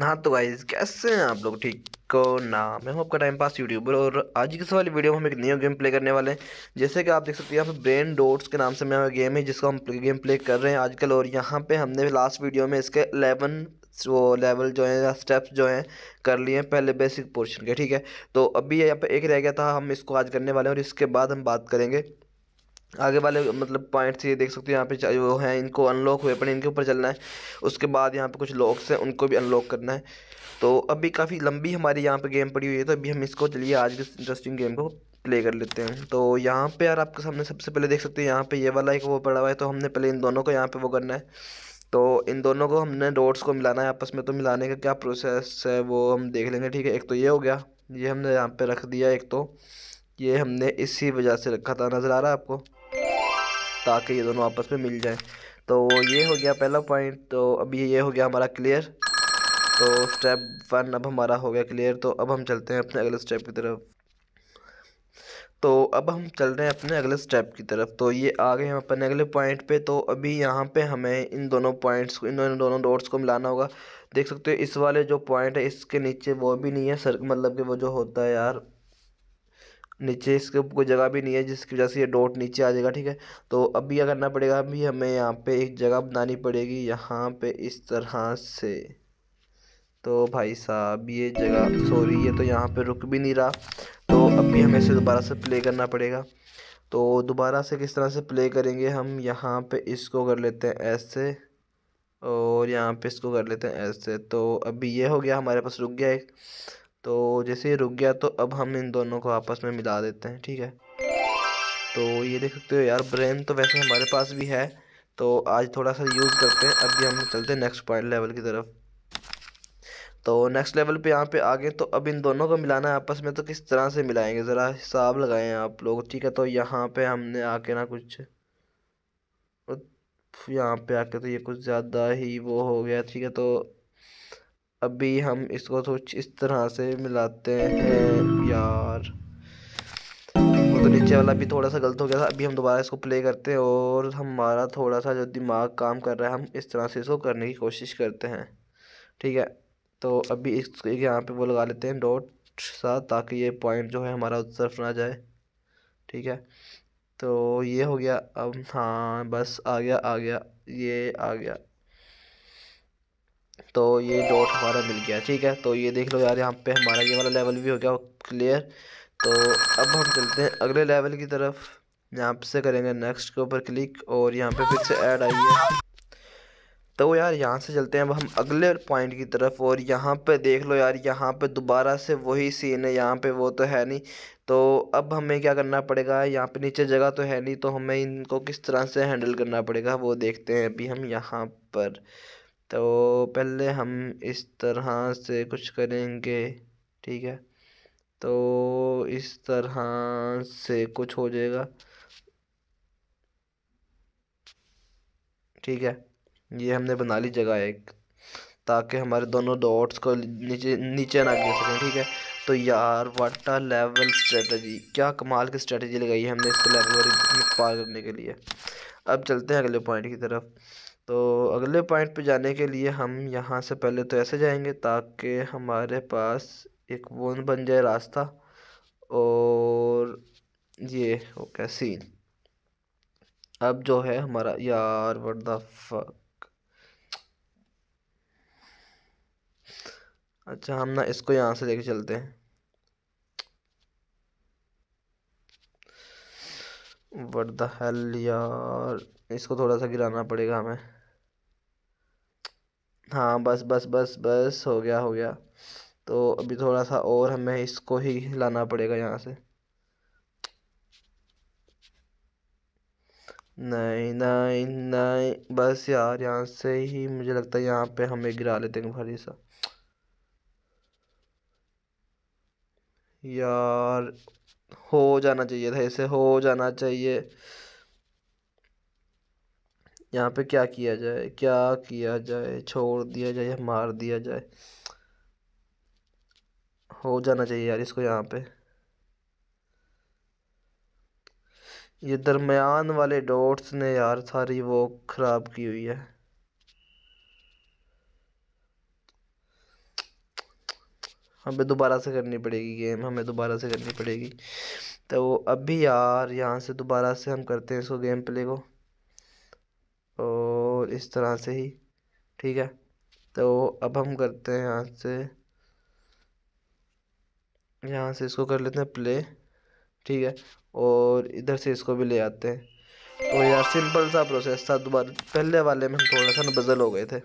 हाँ तो गाइज कैसे हैं आप लोग ठीक को ना मैं हूँ आपका टाइम पास यूट्यूबर और आज की इस वाली वीडियो में हम एक न्यू गेम प्ले करने वाले हैं जैसे कि आप देख सकते हैं यहाँ पे ब्रेन डोट्स के नाम से मेरा गेम है जिसको हम गेम प्ले कर रहे हैं आजकल और यहाँ पे हमने लास्ट वीडियो में इसके अलेवन वो लेवल जो है स्टेप्स जो हैं कर लिए हैं पहले बेसिक पोर्शन के ठीक है तो अभी यहाँ पर एक रह गया था हम इसको आज करने वाले हैं और इसके बाद हम बात करेंगे आगे वाले मतलब पॉइंट से ये देख सकते हो यहाँ पे वो हैं इनको अनलॉक हुए अपने इनके ऊपर चलना है उसके बाद यहाँ पे कुछ लॉक्स हैं उनको भी अनलॉक करना है तो अभी काफ़ी लंबी हमारी यहाँ पे गेम पड़ी हुई है तो अभी हम इसको चलिए आज के इंटरेस्टिंग गेम को प्ले कर लेते हैं तो यहाँ पे यार आपके सामने सबसे पहले देख सकते हैं यहाँ पर ये वाला एक वो पड़ा हुआ है तो हमने पहले इन दोनों को यहाँ पर वो करना है तो इन दोनों को हमने रोड्स को मिलाना है आपस में तो मिलाने का क्या प्रोसेस है वो हम देख लेंगे ठीक है एक तो ये हो गया ये हमने यहाँ पर रख दिया एक तो ये हमने इसी वजह से रखा था नज़र आ रहा है आपको ताकि ये दोनों आपस में मिल जाएँ तो ये हो गया पहला पॉइंट तो अभी ये हो गया हमारा क्लियर तो स्टेप वन अब हमारा हो गया क्लियर तो अब हम चलते हैं अपने अगले स्टेप की तरफ तो अब हम चल रहे हैं अपने अगले स्टेप की तरफ तो ये आ गए हम अपने अगले पॉइंट पे तो अभी यहाँ पे हमें इन दोनों पॉइंट्स को इन दोनों डॉट्स को मिलाना होगा देख सकते हो इस वाले जो पॉइंट है इसके नीचे वो भी नहीं है सर मतलब कि वो जो होता है यार नीचे इसके कोई जगह भी नहीं है जिसकी वजह से ये डॉट नीचे आ जाएगा ठीक है तो अभी क्या करना पड़ेगा अभी हमें यहाँ पे एक जगह बनानी पड़ेगी यहाँ पे इस तरह से तो भाई साहब ये जगह सॉरी ये तो यहाँ पे रुक भी नहीं रहा तो अभी हमें इसे दोबारा से प्ले करना पड़ेगा तो दोबारा से किस तरह से प्ले करेंगे हम यहाँ पर इसको कर लेते हैं ऐसे और यहाँ पर इसको कर लेते हैं ऐसे तो अभी ये हो गया हमारे पास रुक गया एक तो जैसे ये रुक गया तो अब हम इन दोनों को आपस में मिला देते हैं ठीक है तो ये देख सकते हो यार ब्रेन तो वैसे हमारे पास भी है तो आज थोड़ा सा यूज़ करते हैं अभी हम चलते हैं नेक्स्ट पॉइंट लेवल की तरफ तो नेक्स्ट लेवल पे यहाँ पे आ गए तो अब इन दोनों को मिलाना है आपस में तो किस तरह से मिलाएंगे ज़रा हिसाब लगाएं आप लोग ठीक है तो यहाँ पे हमने आके ना कुछ यहाँ पे आके तो ये कुछ ज़्यादा ही वो हो गया ठीक है तो अभी हम इसको कुछ इस तरह से मिलाते हैं यार तो नीचे वाला भी थोड़ा सा गलत हो गया था अभी हम दोबारा इसको प्ले करते हैं और हमारा थोड़ा सा जो दिमाग काम कर रहा है हम इस तरह से इसको करने की कोशिश करते हैं ठीक है तो अभी इस यहाँ पे वो लगा लेते हैं डॉट सा ताकि ये पॉइंट जो है हमारा उस तरफ ना जाए ठीक है तो ये हो गया अब हाँ बस आ गया आ गया ये आ गया तो ये डॉट हमारा मिल गया ठीक है तो ये देख लो यार यहाँ पे हमारा ये वाला लेवल भी हो गया क्लियर तो अब हम चलते हैं अगले लेवल की तरफ यहाँ से करेंगे नेक्स्ट के ऊपर क्लिक और यहाँ पे फिर से ऐड आई है तो यार यहाँ से चलते हैं अब हम अगले पॉइंट की तरफ और यहाँ पे देख लो यार यहाँ पे दोबारा से वही सीन है यहाँ पे वो तो है नहीं तो अब हमें क्या करना पड़ेगा यहाँ पे नीचे जगह तो है नहीं तो हमें इनको किस तरह से हैंडल करना पड़ेगा वो देखते हैं अभी हम यहाँ पर तो पहले हम इस तरह से कुछ करेंगे ठीक है तो इस तरह से कुछ हो जाएगा ठीक है ये हमने बना ली जगह एक ताकि हमारे दोनों डॉट्स को नीचे नीचे ना गिर सकें ठीक है तो यार वाट आ लेवल स्ट्रेटजी क्या कमाल की स्ट्रेटजी लगाई है हमने इसको लेवल पार करने के लिए अब चलते हैं अगले पॉइंट की तरफ तो अगले पॉइंट पे जाने के लिए हम यहाँ से पहले तो ऐसे जाएंगे ताकि हमारे पास एक वो बन जाए रास्ता और ये ओके सीन अब जो है हमारा यार व्हाट द फक अच्छा हम ना इसको यहाँ से लेके चलते हैं व्हाट द हेल यार इसको थोड़ा सा गिराना पड़ेगा हमें हाँ बस बस बस बस हो गया हो गया तो अभी थोड़ा सा और हमें इसको ही लाना पड़ेगा यहाँ से नहीं नहीं नहीं बस यार यहाँ से ही मुझे लगता है यहाँ पे हमें गिरा लेते हैं भारी सा यार हो जाना चाहिए था ऐसे हो जाना चाहिए यहाँ पे क्या किया जाए क्या किया जाए छोड़ दिया जाए या मार दिया जाए हो जाना चाहिए यार इसको यहाँ पे ये दरमियान वाले डॉट्स ने यार सारी वो ख़राब की हुई है हमें दोबारा से करनी पड़ेगी गेम हमें दोबारा से करनी पड़ेगी तो वो अभी यार यहाँ से दोबारा से हम करते हैं इसको गेम प्ले को और इस तरह से ही ठीक है तो अब हम करते हैं यहाँ से यहाँ से इसको कर लेते हैं प्ले ठीक है और इधर से इसको भी ले आते हैं तो यार सिंपल सा प्रोसेस था दोबारा पहले वाले में हम थोड़ा सा बदल हो गए थे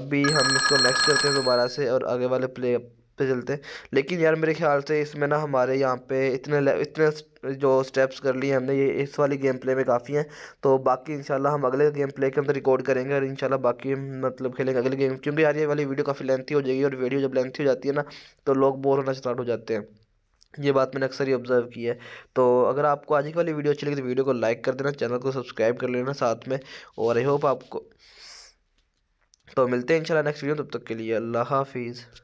अभी हम इसको नेक्स्ट करते हैं दोबारा से और आगे वाले प्ले पे चलते हैं लेकिन यार मेरे ख्याल से इसमें ना हमारे यहाँ पे इतने इतने जो स्टेप्स कर लिए हमने ये इस वाली गेम प्ले में काफ़ी हैं तो बाकी इंशाल्लाह हम अगले गेम प्ले के अंदर रिकॉर्ड करेंगे और इंशाल्लाह बाकी मतलब खेलेंगे अगले गेम क्योंकि यार ये वाली वीडियो काफ़ी लेंथी हो जाएगी और वीडियो जब लेंथी हो जाती है ना तो लोग बोर होना स्टार्ट हो जाते हैं ये बात मैंने अक्सर ही ऑब्जर्व की है तो अगर आपको आज की वाली वीडियो अच्छी लगी तो वीडियो को लाइक कर देना चैनल को सब्सक्राइब कर लेना साथ में और आई होप आपको तो मिलते हैं इंशाल्लाह नेक्स्ट वीडियो तब तक के लिए अल्लाह हाफिज़